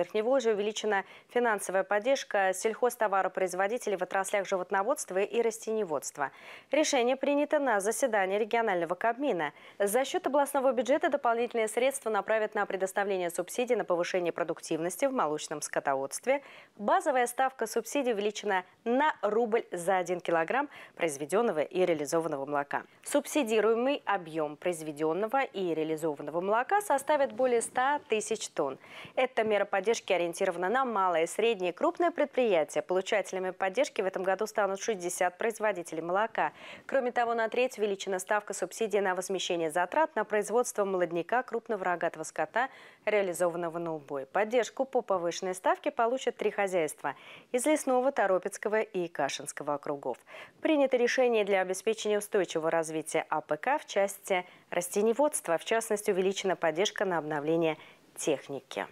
Верхневолжье увеличена финансовая поддержка сельхозтоваропроизводителей в отраслях животноводства и растеневодства. Решение принято на заседании регионального Кабмина. За счет областного бюджета дополнительные средства направят на предоставление субсидий на повышение продуктивности в молочном скотоводстве. Базовая ставка субсидий увеличена на рубль за 1 килограмм произведенного и реализованного молока. Субсидируемый объем произведенного и реализованного молока составит более 100 тысяч тонн. Эта мера поддержки поддержки ориентирована на малые, средние, и крупное предприятие. Получателями поддержки в этом году станут 60 производителей молока. Кроме того, на треть увеличена ставка субсидии на возмещение затрат на производство молодняка крупного рогатого скота, реализованного на убой. Поддержку по повышенной ставке получат три хозяйства – из Лесного, Торопецкого и Кашинского округов. Принято решение для обеспечения устойчивого развития АПК в части растениеводства. В частности, увеличена поддержка на обновление техники.